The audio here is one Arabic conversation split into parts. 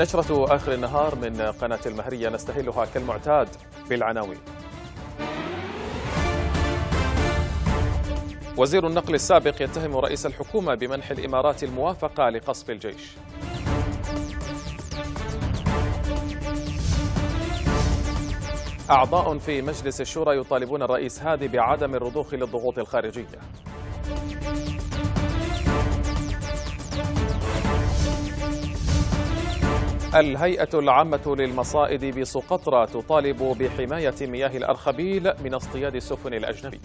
نشرة آخر النهار من قناة المهرية نستهلها كالمعتاد بالعناوين وزير النقل السابق يتهم رئيس الحكومة بمنح الإمارات الموافقة لقصف الجيش أعضاء في مجلس الشورى يطالبون الرئيس هادي بعدم الرضوخ للضغوط الخارجية الهيئة العامة للمصائد بسقطرى تطالب بحماية مياه الأرخبيل من اصطياد السفن الأجنبية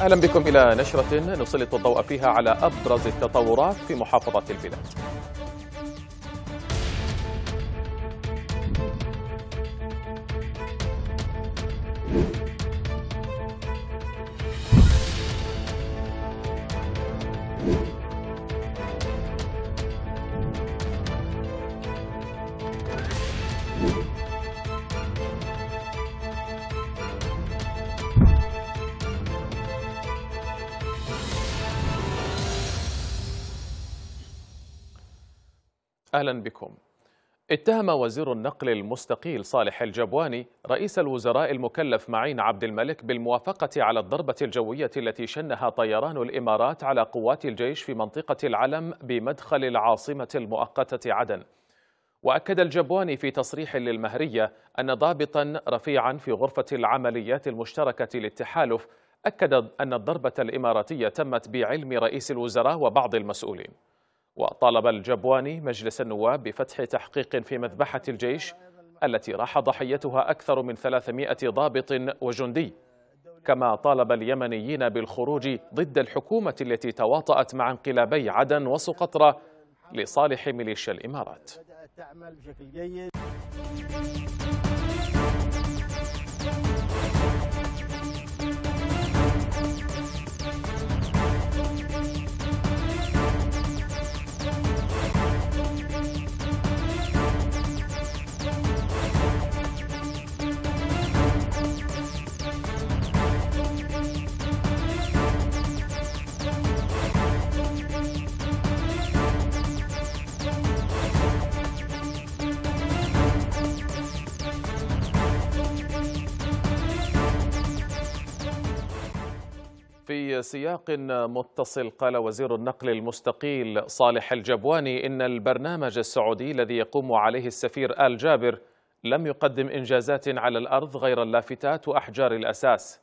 أهلا بكم إلى نشرة نسلط الضوء فيها على أبرز التطورات في محافظة البلاد أهلا بكم اتهم وزير النقل المستقيل صالح الجبواني رئيس الوزراء المكلف معين عبد الملك بالموافقة على الضربة الجوية التي شنها طيران الإمارات على قوات الجيش في منطقة العلم بمدخل العاصمة المؤقتة عدن وأكد الجبواني في تصريح للمهرية أن ضابطا رفيعا في غرفة العمليات المشتركة للتحالف أكد أن الضربة الإماراتية تمت بعلم رئيس الوزراء وبعض المسؤولين وطالب الجبواني مجلس النواب بفتح تحقيق في مذبحة الجيش التي راح ضحيتها أكثر من 300 ضابط وجندي كما طالب اليمنيين بالخروج ضد الحكومة التي تواطأت مع انقلابي عدن وسقطرى لصالح ميليشيا الإمارات في سياق متصل قال وزير النقل المستقيل صالح الجبواني إن البرنامج السعودي الذي يقوم عليه السفير آل جابر لم يقدم إنجازات على الأرض غير اللافتات وأحجار الأساس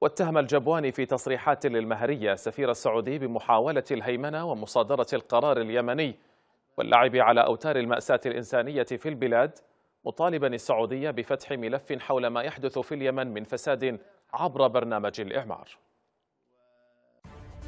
واتهم الجبواني في تصريحات للمهرية سفير السعودي بمحاولة الهيمنة ومصادرة القرار اليمني واللعب على أوتار المأساة الإنسانية في البلاد مطالبا السعودية بفتح ملف حول ما يحدث في اليمن من فساد عبر برنامج الإعمار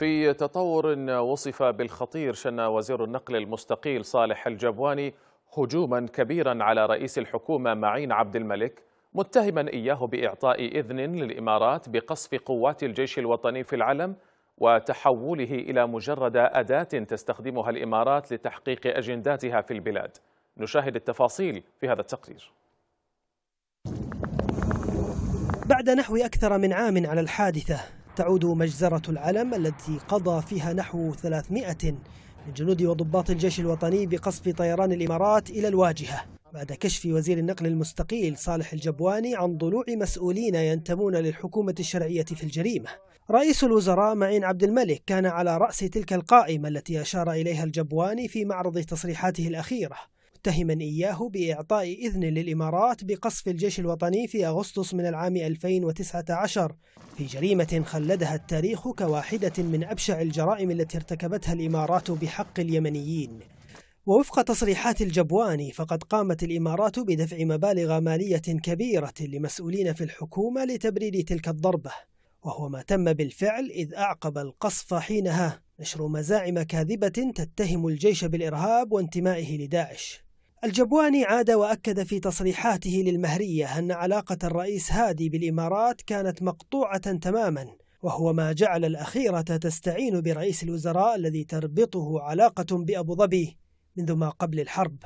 في تطور وصف بالخطير شن وزير النقل المستقيل صالح الجبواني هجوما كبيرا على رئيس الحكومة معين عبد الملك متهما إياه بإعطاء إذن للإمارات بقصف قوات الجيش الوطني في العلم وتحوله إلى مجرد أداة تستخدمها الإمارات لتحقيق أجنداتها في البلاد نشاهد التفاصيل في هذا التقرير بعد نحو أكثر من عام على الحادثة تعود مجزرة العلم التي قضى فيها نحو 300 من جنود وضباط الجيش الوطني بقصف طيران الإمارات إلى الواجهة بعد كشف وزير النقل المستقيل صالح الجبواني عن ضلوع مسؤولين ينتمون للحكومة الشرعية في الجريمة رئيس الوزراء معين عبد الملك كان على رأس تلك القائمة التي أشار إليها الجبواني في معرض تصريحاته الأخيرة متهما إياه بإعطاء إذن للإمارات بقصف الجيش الوطني في أغسطس من العام 2019 في جريمة خلدها التاريخ كواحدة من أبشع الجرائم التي ارتكبتها الإمارات بحق اليمنيين ووفق تصريحات الجبواني فقد قامت الإمارات بدفع مبالغ مالية كبيرة لمسؤولين في الحكومة لتبرير تلك الضربة وهو ما تم بالفعل إذ أعقب القصف حينها نشر مزاعم كاذبة تتهم الجيش بالإرهاب وانتمائه لداعش الجبواني عاد واكد في تصريحاته للمهريه ان علاقه الرئيس هادي بالامارات كانت مقطوعه تماما وهو ما جعل الاخيره تستعين برئيس الوزراء الذي تربطه علاقه بابو ظبي منذ ما قبل الحرب.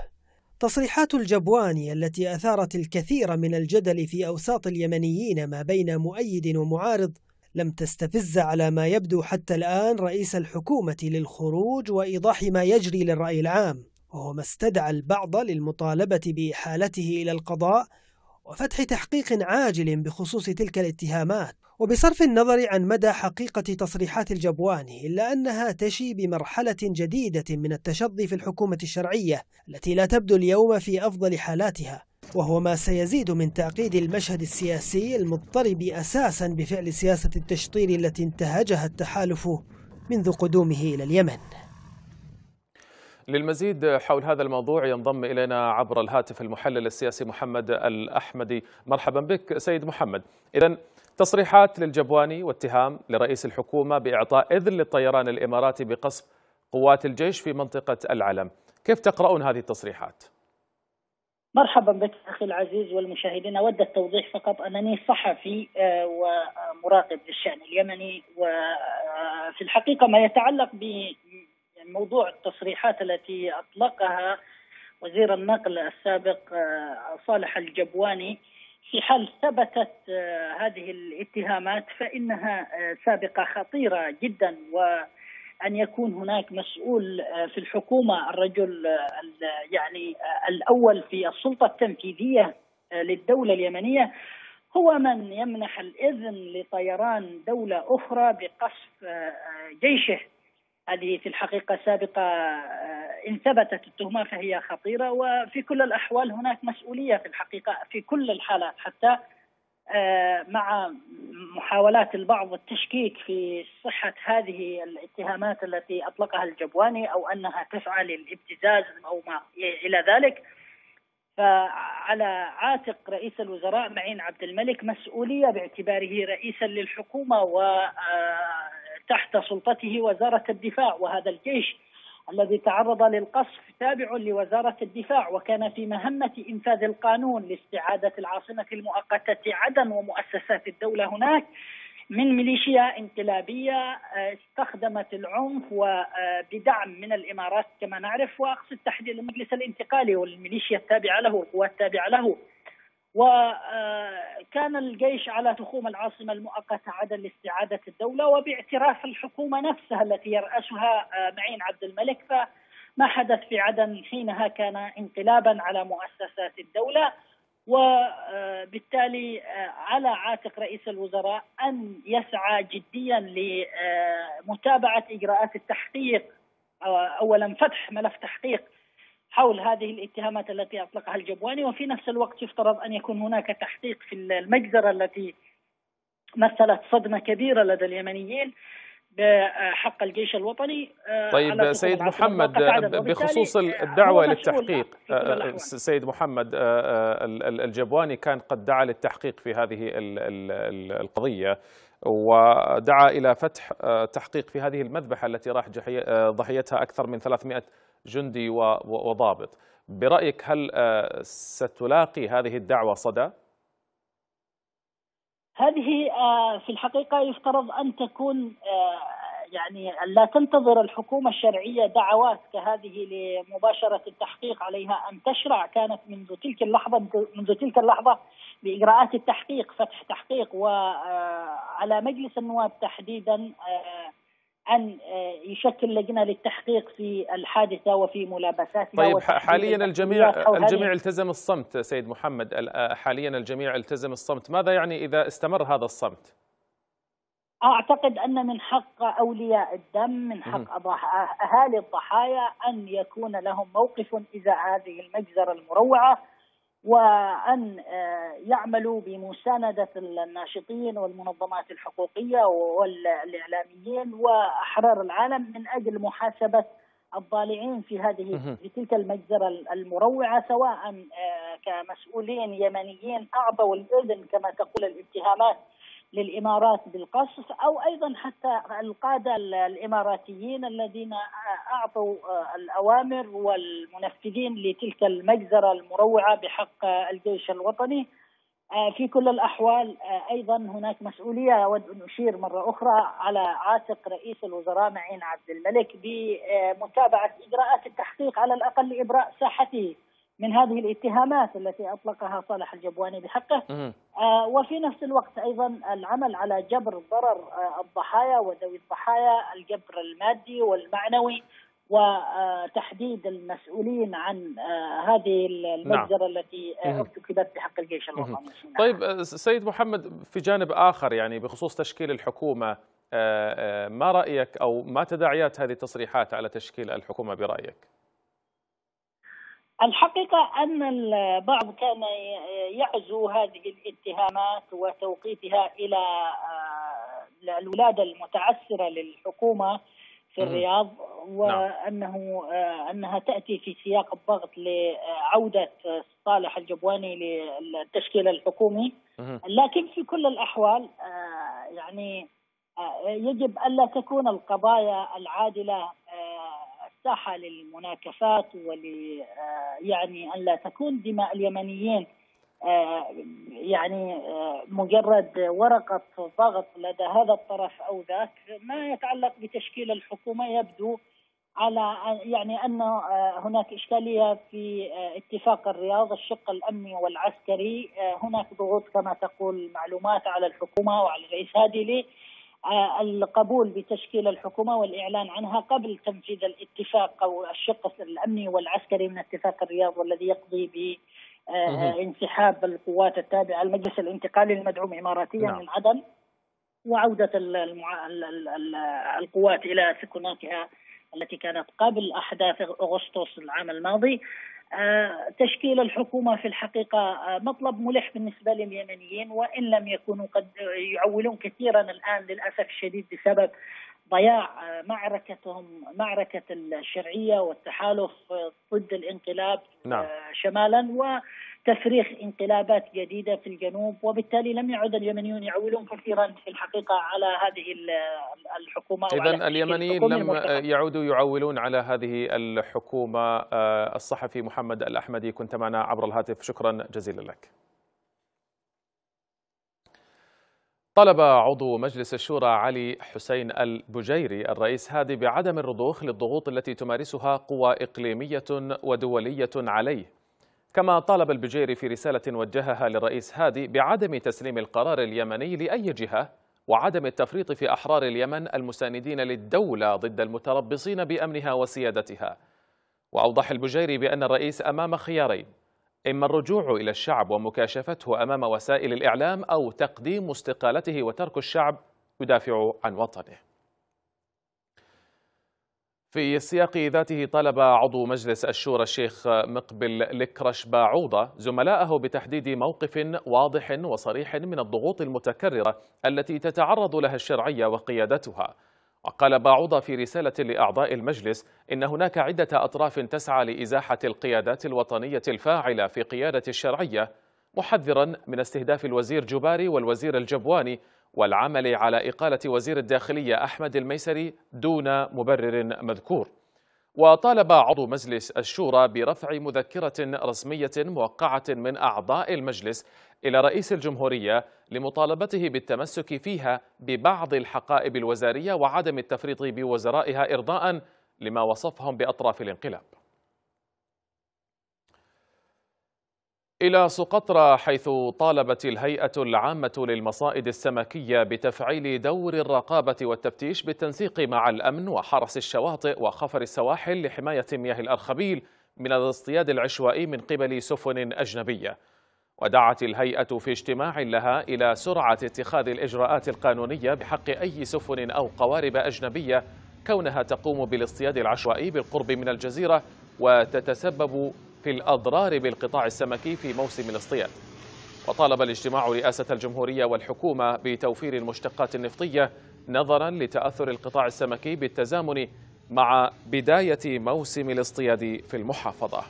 تصريحات الجبواني التي اثارت الكثير من الجدل في اوساط اليمنيين ما بين مؤيد ومعارض لم تستفز على ما يبدو حتى الان رئيس الحكومه للخروج وايضاح ما يجري للراي العام. وهو ما استدعى البعض للمطالبة بإحالته إلى القضاء وفتح تحقيق عاجل بخصوص تلك الاتهامات وبصرف النظر عن مدى حقيقة تصريحات الجبواني إلا أنها تشي بمرحلة جديدة من التشظي في الحكومة الشرعية التي لا تبدو اليوم في أفضل حالاتها وهو ما سيزيد من تعقيد المشهد السياسي المضطرب أساسا بفعل سياسة التشطير التي انتهجها التحالف منذ قدومه إلى اليمن للمزيد حول هذا الموضوع ينضم إلينا عبر الهاتف المحلل السياسي محمد الأحمدي مرحبا بك سيد محمد إذا تصريحات للجبواني واتهام لرئيس الحكومة بإعطاء إذن للطيران الإماراتي بقصف قوات الجيش في منطقة العلم كيف تقرؤون هذه التصريحات؟ مرحبا بك اخي العزيز والمشاهدين اود التوضيح فقط انني صحفي آه، ومراقب للشان اليمني وفي الحقيقه ما يتعلق ب موضوع التصريحات التي اطلقها وزير النقل السابق آه، صالح الجبواني في حال ثبتت آه، هذه الاتهامات فانها آه، سابقه خطيره جدا وان يكون هناك مسؤول في الحكومه الرجل يعني الاول في السلطه التنفيذيه للدوله اليمنيه هو من يمنح الاذن لطيران دوله اخرى بقصف جيشه هذه في الحقيقة سابقة آه، إن ثبتت التهمة فهي خطيرة وفي كل الأحوال هناك مسؤولية في الحقيقة في كل الحالات حتى آه، مع محاولات البعض التشكيك في صحة هذه الاتهامات التي أطلقها الجبواني أو أنها تسعى للابتزاز أو ما إلى ذلك فعلى عاتق رئيس الوزراء معين عبد الملك مسؤولية باعتباره رئيسا للحكومة و آه، تحت سلطته وزارة الدفاع وهذا الجيش الذي تعرض للقصف تابع لوزارة الدفاع وكان في مهمة إنفاذ القانون لاستعادة العاصمة المؤقتة عدن ومؤسسات الدولة هناك من ميليشيا انقلابية آه، استخدمت العنف وبدعم آه، من الإمارات كما نعرف وأقصد تحديدا المجلس الانتقالي والميليشيا التابعة له والقوات التابعة له وكان الجيش على تخوم العاصمة المؤقتة عدن لاستعادة الدولة وباعتراف الحكومة نفسها التي يرأسها آه، معين عبد الملك فما حدث في عدن حينها كان انقلابا على مؤسسات الدولة وبالتالي آه، آه، على عاتق رئيس الوزراء أن يسعى جديا لمتابعة إجراءات التحقيق أولا فتح ملف تحقيق حول هذه الاتهامات التي اطلقها الجبواني وفي نفس الوقت يفترض ان يكون هناك تحقيق في المجزره التي مثلت صدمه كبيره لدى اليمنيين بحق الجيش الوطني آه، طيب آه، آه، سيد محمد بخصوص الدعوة للتحقيق سيد محمد الجبواني كان قد دعا للتحقيق في هذه القضية ودعا إلى فتح تحقيق في هذه المذبحة التي راح ضحيتها أكثر من 300 جندي وضابط برأيك هل آه، ستلاقي هذه الدعوة صدى؟ هذه آه، في الحقيقة يفترض أن تكون آه، يعني لا تنتظر الحكومة الشرعية دعوات كهذه لمباشرة التحقيق عليها أن تشرع كانت منذ تلك اللحظة منذ تلك اللحظة بإجراءات التحقيق فتح تحقيق وعلى مجلس النواب تحديدا ان آه، يشكل لجنه للتحقيق في الحادثه وفي ملابساتها طيب حاليا الجميع الجميع التزم الصمت سيد محمد آه، حاليا الجميع التزم الصمت ماذا يعني اذا استمر هذا الصمت اعتقد ان من حق اولياء الدم من حق اهالي الضحايا ان يكون لهم موقف اذا هذه المجزره المروعه وأن آه، يعملوا بمساندة الناشطين والمنظمات الحقوقية والإعلاميين وأحرار العالم من أجل محاسبة الضالعين في هذه في تلك المجزرة المروعة سواء آه، كمسؤولين يمنيين أعطوا الإذن كما تقول الاتهامات للامارات بالقصف او ايضا حتى القاده الاماراتيين الذين اعطوا آه، الاوامر والمنفذين لتلك المجزره المروعه بحق الجيش الوطني آه، في كل الاحوال آه، ايضا هناك مسؤوليه اود ان اشير مره اخرى على عاتق رئيس الوزراء معين عبد الملك بمتابعه اجراءات التحقيق على الاقل لابراء ساحته من هذه الاتهامات التي اطلقها صالح الجبواني بحقه آه، وفي نفس الوقت ايضا العمل على جبر ضرر آه، الضحايا وذوي الضحايا الجبر المادي والمعنوي وتحديد المسؤولين عن آه، هذه نعم. المجزرة نعم. التي ارتكبت بحق الجيش الوطني نعم. طيب سيد محمد في جانب آخر يعني بخصوص تشكيل الحكومة ما رأيك أو ما تداعيات هذه التصريحات على تشكيل الحكومة برأيك؟ الحقيقة أن البعض كان يعزو هذه الاتهامات وتوقيتها إلى آه، الولادة المتعسرة للحكومة في الرياض نعم. وأنه آه، أنها تأتي في سياق الضغط لعودة صالح الجبواني للتشكيل الحكومي لكن في كل الأحوال آه، يعني يجب ألا تكون القضايا العادلة مساحه للمناكفات ول آه، يعني ان لا تكون دماء اليمنيين آه، يعني آه، مجرد ورقه ضغط لدى هذا الطرف او ذاك ما يتعلق بتشكيل الحكومه يبدو على يعني ان هناك اشكاليه في اتفاق الرياض الشق الامني والعسكري هناك ضغوط كما تقول معلومات على الحكومه وعلى الرئيس هادي آه، القبول بتشكيل الحكومه والاعلان عنها قبل تنفيذ الاتفاق او الشق الامني والعسكري من اتفاق الرياض والذي يقضي ب آه، انسحاب القوات التابعه المجلس الانتقالي المدعوم اماراتيا نعم. من عدن وعوده القوات الى سكناتها التي كانت قبل أحداث أغسطس العام الماضي آه، تشكيل الحكومة في الحقيقة آه، مطلب ملح بالنسبة لليمنيين وإن لم يكونوا قد يعولون كثيرا الآن للأسف الشديد بسبب ضياع آه، معركتهم معركة الشرعية والتحالف ضد الانقلاب نعم. آه، شمالا وتفريخ انقلابات جديدة في الجنوب وبالتالي لم يعد اليمنيون يعولون كثيرا في الحقيقة على هذه الحكومة إذا اليمنيين لم يعودوا يعولون على هذه الحكومة آه، الصحفي محمد الأحمدي كنت معنا عبر الهاتف شكرا جزيلا لك طلب عضو مجلس الشورى علي حسين البجيري الرئيس هادي بعدم الرضوخ للضغوط التي تمارسها قوى إقليمية ودولية عليه كما طالب البجيري في رسالة وجهها للرئيس هادي بعدم تسليم القرار اليمني لأي جهة وعدم التفريط في أحرار اليمن المساندين للدولة ضد المتربصين بأمنها وسيادتها وأوضح البجيري بأن الرئيس أمام خيارين إما الرجوع إلى الشعب ومكاشفته أمام وسائل الإعلام أو تقديم استقالته وترك الشعب يدافع عن وطنه في السياق ذاته طلب عضو مجلس الشورى الشيخ مقبل لكرش باعوضة زملائه بتحديد موقف واضح وصريح من الضغوط المتكررة التي تتعرض لها الشرعية وقيادتها وقال باعوضة في رسالة لأعضاء المجلس إن هناك عدة أطراف تسعى لإزاحة القيادات الوطنية الفاعلة في قيادة الشرعية محذرا من استهداف الوزير جباري والوزير الجبواني والعمل على إقالة وزير الداخلية أحمد الميسري دون مبرر مذكور وطالب عضو مجلس الشورى برفع مذكرة رسمية موقعة من أعضاء المجلس إلى رئيس الجمهورية لمطالبته بالتمسك فيها ببعض الحقائب الوزارية وعدم التفريط بوزرائها إرضاء لما وصفهم بأطراف الانقلاب إلى سقطرى حيث طالبت الهيئة العامة للمصائد السمكية بتفعيل دور الرقابة والتفتيش بالتنسيق مع الأمن وحرس الشواطئ وخفر السواحل لحماية مياه الأرخبيل من الاصطياد العشوائي من قبل سفن أجنبية ودعت الهيئة في اجتماع لها إلى سرعة اتخاذ الإجراءات القانونية بحق أي سفن أو قوارب أجنبية كونها تقوم بالاصطياد العشوائي بالقرب من الجزيرة وتتسبب في الأضرار بالقطاع السمكي في موسم الاصطياد وطالب الاجتماع رئاسة الجمهورية والحكومة بتوفير المشتقات النفطية نظرا لتأثر القطاع السمكي بالتزامن مع بداية موسم الاصطياد في المحافظة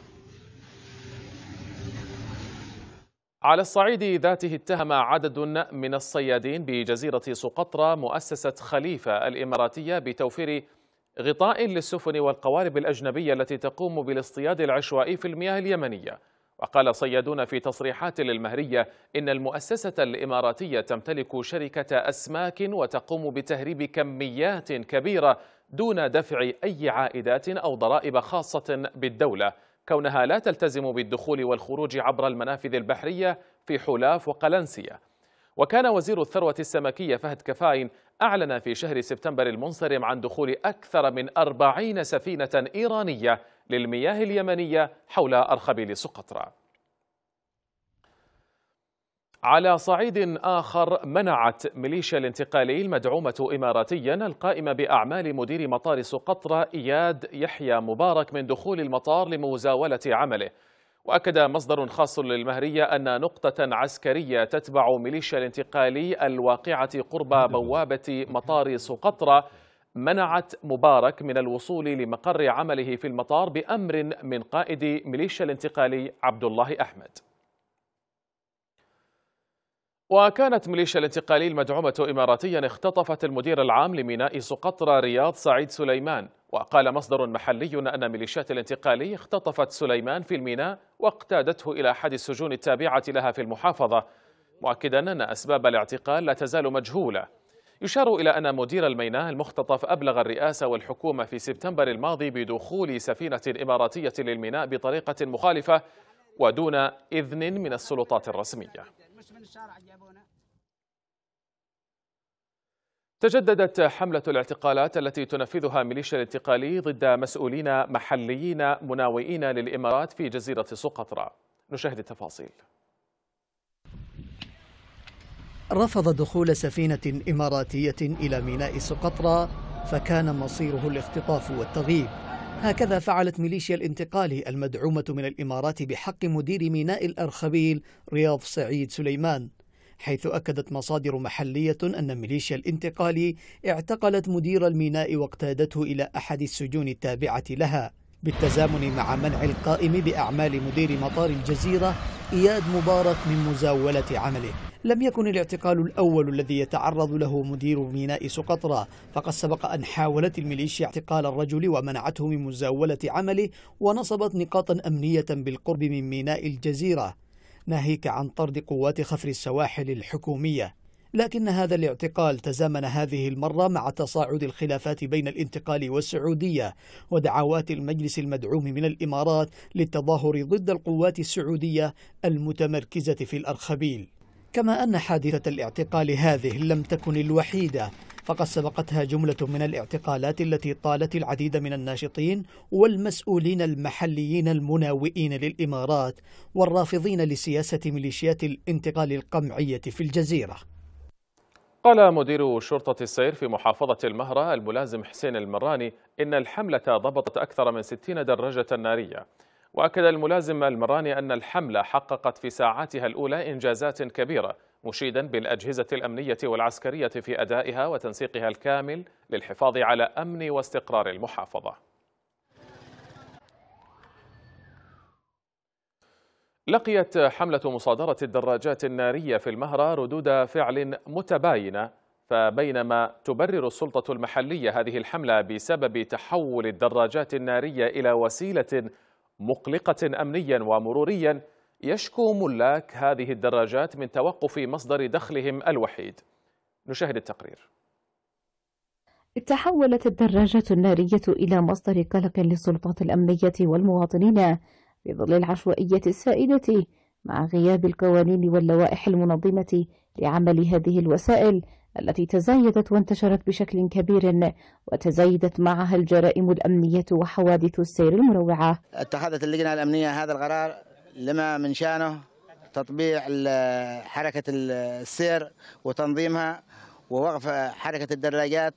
على الصعيد ذاته اتهم عدد من الصيادين بجزيرة سقطرى مؤسسة خليفة الإماراتية بتوفير غطاء للسفن والقوارب الأجنبية التي تقوم بالاصطياد العشوائي في المياه اليمنية وقال صيادون في تصريحات للمهرية إن المؤسسة الإماراتية تمتلك شركة أسماك وتقوم بتهريب كميات كبيرة دون دفع أي عائدات أو ضرائب خاصة بالدولة كونها لا تلتزم بالدخول والخروج عبر المنافذ البحرية في حلاف وقلنسية وكان وزير الثروة السمكية فهد كفاين أعلن في شهر سبتمبر المنصرم عن دخول أكثر من أربعين سفينة إيرانية للمياه اليمنية حول أرخبيل سقطرى على صعيد آخر منعت ميليشيا الانتقالي المدعومة إماراتيا القائمة بأعمال مدير مطار سقطرى إياد يحيى مبارك من دخول المطار لمزاولة عمله وأكد مصدر خاص للمهرية أن نقطة عسكرية تتبع ميليشيا الانتقالي الواقعة قرب بوابة مطار سقطرى منعت مبارك من الوصول لمقر عمله في المطار بأمر من قائد ميليشيا الانتقالي عبد الله أحمد وكانت ميليشيا الانتقالي المدعومة إماراتيا اختطفت المدير العام لميناء سقطرى رياض سعيد سليمان وقال مصدر محلي أن ميليشيات الانتقالي اختطفت سليمان في الميناء واقتادته إلى أحد السجون التابعة لها في المحافظة مؤكدا أن أسباب الاعتقال لا تزال مجهولة يشار إلى أن مدير الميناء المختطف أبلغ الرئاسة والحكومة في سبتمبر الماضي بدخول سفينة إماراتية للميناء بطريقة مخالفة ودون إذن من السلطات الرسمية الشارع جابونا تجددت حملة الاعتقالات التي تنفذها ميليشيا الانتقالي ضد مسؤولين محليين مناوئين للإمارات في جزيرة سقطرى نشاهد التفاصيل رفض دخول سفينة إماراتية إلى ميناء سقطرى فكان مصيره الاختطاف والتغييب هكذا فعلت ميليشيا الانتقالي المدعومة من الإمارات بحق مدير ميناء الأرخبيل رياض سعيد سليمان حيث أكدت مصادر محلية أن ميليشيا الانتقالي اعتقلت مدير الميناء واقتادته إلى أحد السجون التابعة لها بالتزامن مع منع القائم بأعمال مدير مطار الجزيرة إياد مبارك من مزاولة عمله لم يكن الاعتقال الأول الذي يتعرض له مدير ميناء سقطرى فقد سبق أن حاولت الميليشيا اعتقال الرجل ومنعته من مزاولة عمله ونصبت نقاطا أمنية بالقرب من ميناء الجزيرة ناهيك عن طرد قوات خفر السواحل الحكومية لكن هذا الاعتقال تزامن هذه المرة مع تصاعد الخلافات بين الانتقال والسعودية ودعوات المجلس المدعوم من الإمارات للتظاهر ضد القوات السعودية المتمركزة في الأرخبيل كما أن حادثة الاعتقال هذه لم تكن الوحيدة فقد سبقتها جملة من الاعتقالات التي طالت العديد من الناشطين والمسؤولين المحليين المناوئين للإمارات والرافضين لسياسة ميليشيات الانتقال القمعية في الجزيرة قال مدير شرطة السير في محافظة المهرة الملازم حسين المراني إن الحملة ضبطت أكثر من 60 دراجة نارية وأكد الملازم المراني أن الحملة حققت في ساعاتها الأولى إنجازات كبيرة مشيدا بالأجهزة الأمنية والعسكرية في أدائها وتنسيقها الكامل للحفاظ على أمن واستقرار المحافظة لقيت حملة مصادرة الدراجات النارية في المهرة ردود فعل متباينة فبينما تبرر السلطة المحلية هذه الحملة بسبب تحول الدراجات النارية إلى وسيلة مقلقة أمنيا ومروريا يشكو ملاك هذه الدراجات من توقف مصدر دخلهم الوحيد نشاهد التقرير تحولت الدراجات النارية إلى مصدر قلق للسلطات الأمنية والمواطنين في ظل العشوائية السائدة مع غياب القوانين واللوائح المنظمة لعمل هذه الوسائل التي تزايدت وانتشرت بشكل كبير وتزايدت معها الجرائم الأمنية وحوادث السير المروعة اتخذت اللجنة الأمنية هذا القرار لما من شأنه تطبيع حركة السير وتنظيمها ووقف حركة الدراجات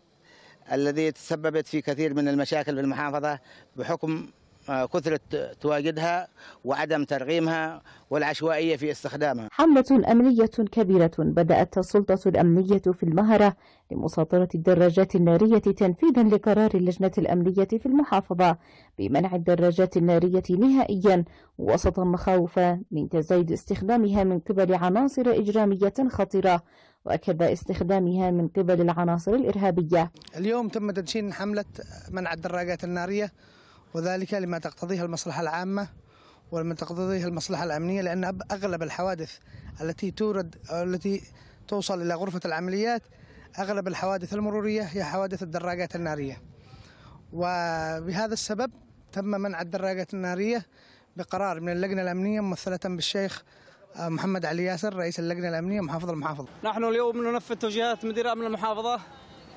الذي تسببت في كثير من المشاكل في المحافظة بحكم كثرة تواجدها وعدم ترغيمها والعشوائية في استخدامها حملة أمنية كبيرة بدأت السلطة الأمنية في المهرة لمساطرة الدراجات النارية تنفيذا لقرار اللجنة الأمنية في المحافظة بمنع الدراجات النارية نهائيا وسط مخاوف من تزايد استخدامها من قبل عناصر إجرامية خطرة وكذا استخدامها من قبل العناصر الإرهابية اليوم تم تدشين حملة منع الدراجات النارية وذلك لما تقتضيه المصلحة العامة ولما تقتضيه المصلحة الأمنية لأن أغلب الحوادث التي تورد أو التي توصل إلى غرفة العمليات أغلب الحوادث المرورية هي حوادث الدراجات النارية وبهذا السبب تم منع الدراجات النارية بقرار من اللجنة الأمنية ممثلة بالشيخ آه، محمد علي ياسر رئيس اللجنة الأمنية محافظ المحافظة نحن اليوم ننفذ توجيهات مدير أمن المحافظة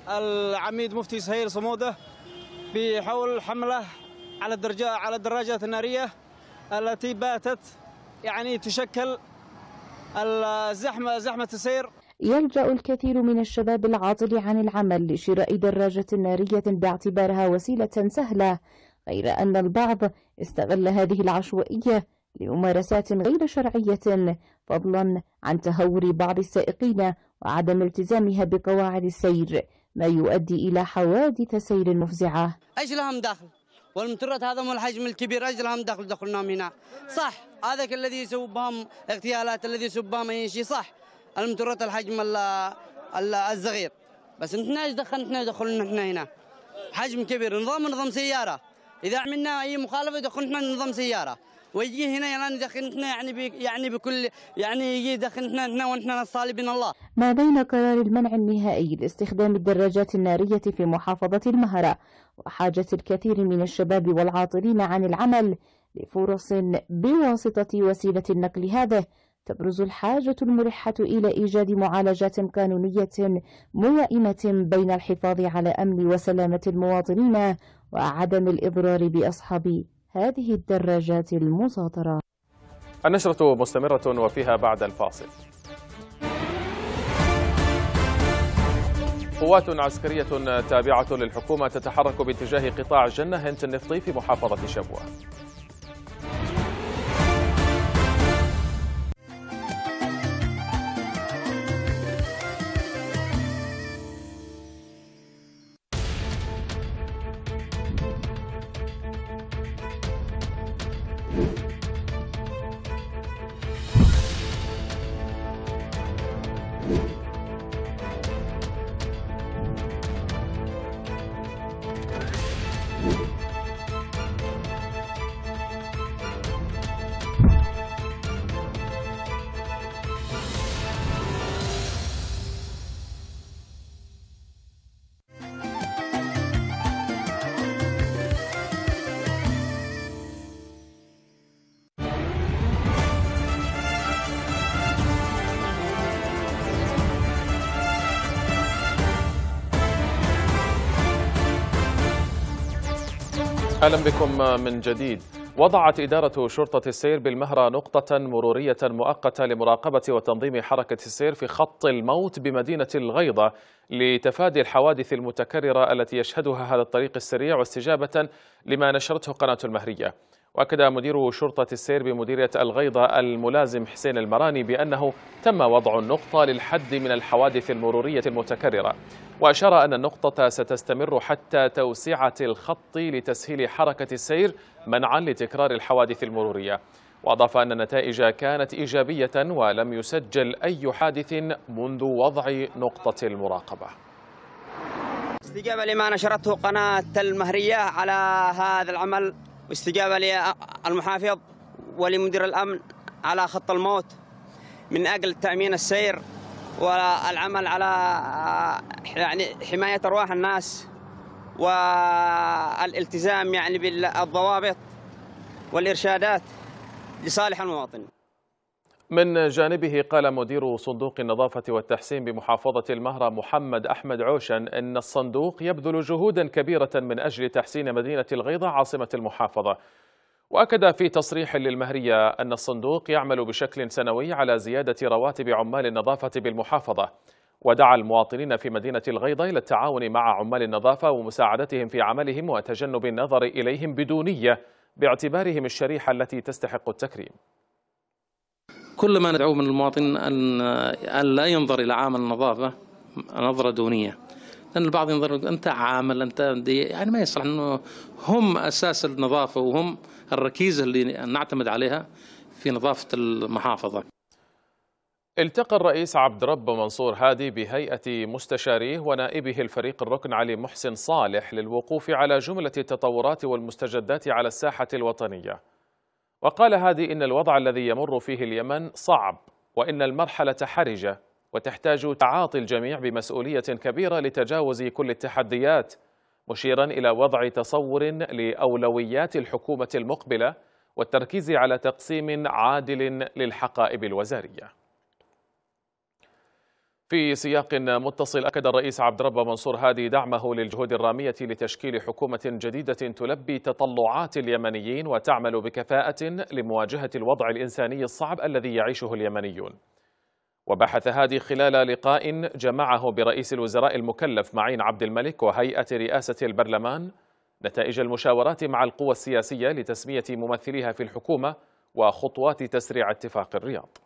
العميد مفتي سهير صمودة بحول حملة على الدرجة على الدراجات النارية التي باتت يعني تشكل الزحمة زحمة السير يلجأ الكثير من الشباب العاطل عن العمل لشراء دراجة نارية باعتبارها وسيلة سهلة غير أن البعض استغل هذه العشوائية لممارسات غير شرعية فضلا عن تهور بعض السائقين وعدم التزامها بقواعد السير ما يؤدي إلى حوادث سير مفزعة أجلهم داخل والمطرات هذا هو الحجم الكبير اجلهم دخل دخلناهم هنا صح هذاك الذي يسبهم بهم اغتيالات الذي يسبهم بهم اي شيء صح المطرات الحجم الصغير بس نحن ايش دخلنا احنا دخلنا احنا هنا حجم كبير نظام نظام سياره اذا عملنا اي مخالفه دخلنا نظام سياره ويجي هنا يعني داخلنا يعني بي يعني بكل يعني يجي دخلنا هنا ونحن صالبين الله. ما بين قرار المنع النهائي لاستخدام الدراجات الناريه في محافظه المهره وحاجه الكثير من الشباب والعاطلين عن العمل لفرص بواسطه وسيله النقل هذه تبرز الحاجة الملحة إلى إيجاد معالجات قانونية ملائمة بين الحفاظ على أمن وسلامة المواطنين وعدم الإضرار بأصحاب هذه الدراجات المسيطرة النشرة مستمرة وفيها بعد الفاصل قوات عسكرية تابعة للحكومة تتحرك باتجاه قطاع جنة هنت النفطي في محافظة شبوة Thank you اهلا بكم من جديد وضعت إدارة شرطة السير بالمهرة نقطة مرورية مؤقتة لمراقبة وتنظيم حركة السير في خط الموت بمدينة الغيضة لتفادي الحوادث المتكررة التي يشهدها هذا الطريق السريع واستجابة لما نشرته قناة المهرية واكد مدير شرطه السير بمديريه الغيضه الملازم حسين المراني بانه تم وضع النقطه للحد من الحوادث المروريه المتكرره واشار ان النقطه ستستمر حتى توسعه الخط لتسهيل حركه السير منعا لتكرار الحوادث المروريه واضاف ان النتائج كانت ايجابيه ولم يسجل اي حادث منذ وضع نقطه المراقبه استجابة لما نشرته قناة المهرية على هذا العمل واستجابة للمحافظ ولمدير الأمن على خط الموت من أجل تأمين السير والعمل على يعني حماية أرواح الناس والالتزام يعني بالضوابط والإرشادات لصالح المواطن من جانبه قال مدير صندوق النظافة والتحسين بمحافظة المهرة محمد أحمد عوشن أن الصندوق يبذل جهودا كبيرة من أجل تحسين مدينة الغيضة عاصمة المحافظة وأكد في تصريح للمهرية أن الصندوق يعمل بشكل سنوي على زيادة رواتب عمال النظافة بالمحافظة ودعا المواطنين في مدينة الغيضة إلى التعاون مع عمال النظافة ومساعدتهم في عملهم وتجنب النظر إليهم بدونية باعتبارهم الشريحة التي تستحق التكريم كل ما ندعو من المواطن أن, أن لا ينظر إلى عامل النظافة نظرة دونية لأن البعض ينظر أنت عامل أنت يعني ما يصلح أنه هم أساس النظافة وهم الركيزة اللي نعتمد عليها في نظافة المحافظة التقى الرئيس عبد رب منصور هادي بهيئة مستشاريه ونائبه الفريق الركن علي محسن صالح للوقوف على جملة التطورات والمستجدات على الساحة الوطنية وقال هادي إن الوضع الذي يمر فيه اليمن صعب وإن المرحلة حرجة وتحتاج تعاطي الجميع بمسؤولية كبيرة لتجاوز كل التحديات مشيرا إلى وضع تصور لأولويات الحكومة المقبلة والتركيز على تقسيم عادل للحقائب الوزاريه في سياق متصل أكد الرئيس عبد الرب منصور هادي دعمه للجهود الرامية لتشكيل حكومة جديدة تلبي تطلعات اليمنيين وتعمل بكفاءة لمواجهة الوضع الإنساني الصعب الذي يعيشه اليمنيون وبحث هادي خلال لقاء جمعه برئيس الوزراء المكلف معين عبد الملك وهيئة رئاسة البرلمان نتائج المشاورات مع القوى السياسية لتسمية ممثليها في الحكومة وخطوات تسريع اتفاق الرياض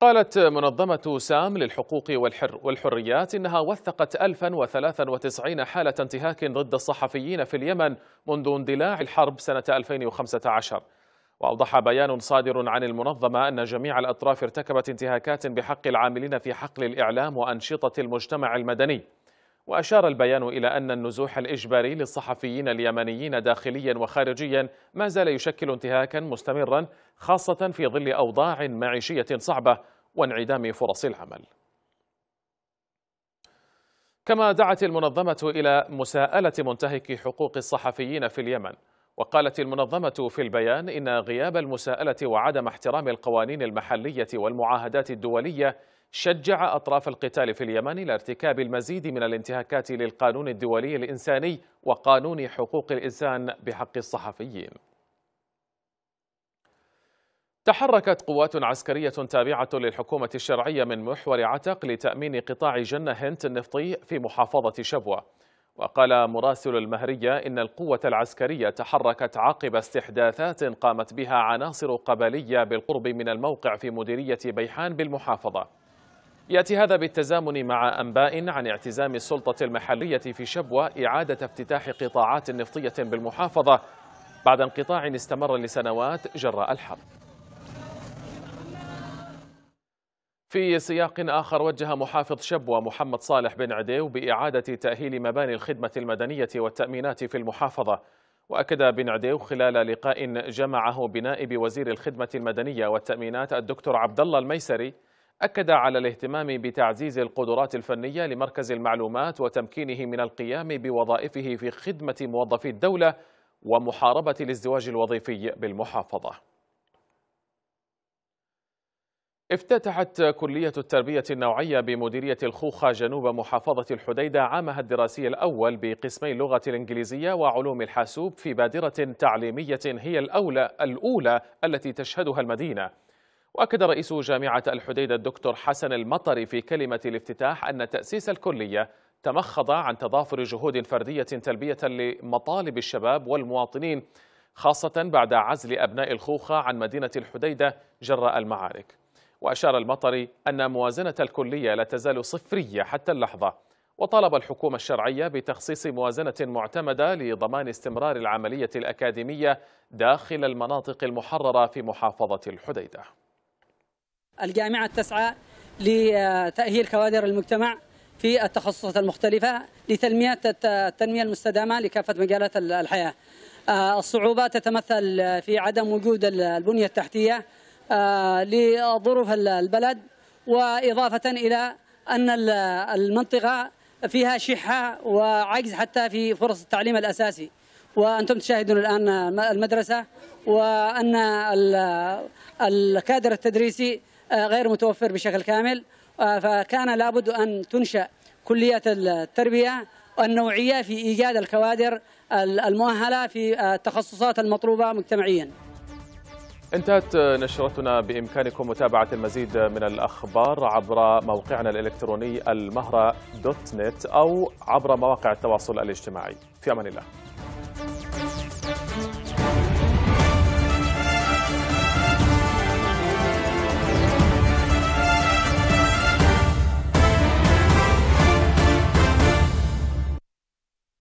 قالت منظمة سام للحقوق والحر والحريات إنها وثقت 1093 حالة انتهاك ضد الصحفيين في اليمن منذ اندلاع الحرب سنة 2015 وأوضح بيان صادر عن المنظمة أن جميع الأطراف ارتكبت انتهاكات بحق العاملين في حقل الإعلام وأنشطة المجتمع المدني وأشار البيان إلى أن النزوح الإجباري للصحفيين اليمنيين داخليا وخارجيا ما زال يشكل انتهاكا مستمرا خاصة في ظل أوضاع معيشية صعبة وانعدام فرص العمل كما دعت المنظمة إلى مساءلة منتهك حقوق الصحفيين في اليمن وقالت المنظمة في البيان إن غياب المساءلة وعدم احترام القوانين المحلية والمعاهدات الدولية شجع أطراف القتال في اليمن إلى ارتكاب المزيد من الانتهاكات للقانون الدولي الإنساني وقانون حقوق الإنسان بحق الصحفيين تحركت قوات عسكرية تابعة للحكومة الشرعية من محور عتق لتأمين قطاع جنة هنت النفطي في محافظة شبوة وقال مراسل المهرية إن القوة العسكرية تحركت عقب استحداثات قامت بها عناصر قبلية بالقرب من الموقع في مديرية بيحان بالمحافظة يأتي هذا بالتزامن مع أنباء عن اعتزام السلطة المحلية في شبوة إعادة افتتاح قطاعات نفطية بالمحافظة بعد انقطاع استمر لسنوات جراء الحرب في سياق آخر وجه محافظ شبوة محمد صالح بن عديو بإعادة تأهيل مباني الخدمة المدنية والتأمينات في المحافظة وأكد بن عديو خلال لقاء جمعه بنائب وزير الخدمة المدنية والتأمينات الدكتور عبد الله الميسري أكد على الاهتمام بتعزيز القدرات الفنية لمركز المعلومات وتمكينه من القيام بوظائفه في خدمة موظفي الدولة ومحاربة الازدواج الوظيفي بالمحافظة افتتحت كلية التربية النوعية بمديرية الخوخة جنوب محافظة الحديدة عامها الدراسي الأول بقسمي اللغة الإنجليزية وعلوم الحاسوب في بادرة تعليمية هي الأولى, الأولى التي تشهدها المدينة وأكد رئيس جامعة الحديدة الدكتور حسن المطري في كلمة الافتتاح أن تأسيس الكلية تمخض عن تضافر جهود فردية تلبية لمطالب الشباب والمواطنين خاصة بعد عزل أبناء الخوخة عن مدينة الحديدة جراء المعارك وأشار المطري أن موازنة الكلية لا تزال صفرية حتى اللحظة وطالب الحكومة الشرعية بتخصيص موازنة معتمدة لضمان استمرار العملية الأكاديمية داخل المناطق المحررة في محافظة الحديدة الجامعة تسعى لتأهيل كوادر المجتمع في التخصصات المختلفة لتنمية التنمية المستدامة لكافة مجالات الحياة آه، الصعوبات تتمثل في عدم وجود البنية التحتية آه، لظروف البلد وإضافة إلى أن المنطقة فيها شحة وعجز حتى في فرص التعليم الأساسي وأنتم تشاهدون الآن المدرسة وأن الكادر التدريسي آه، غير متوفر بشكل كامل آه، فكان لابد أن تنشأ كليات التربية النوعية في إيجاد الكوادر المؤهلة في آه، التخصصات المطلوبة مجتمعياً انتهت نشرتنا بإمكانكم متابعة المزيد من الأخبار عبر موقعنا الإلكتروني المهرة دوت نت أو عبر مواقع التواصل الاجتماعي في أمان الله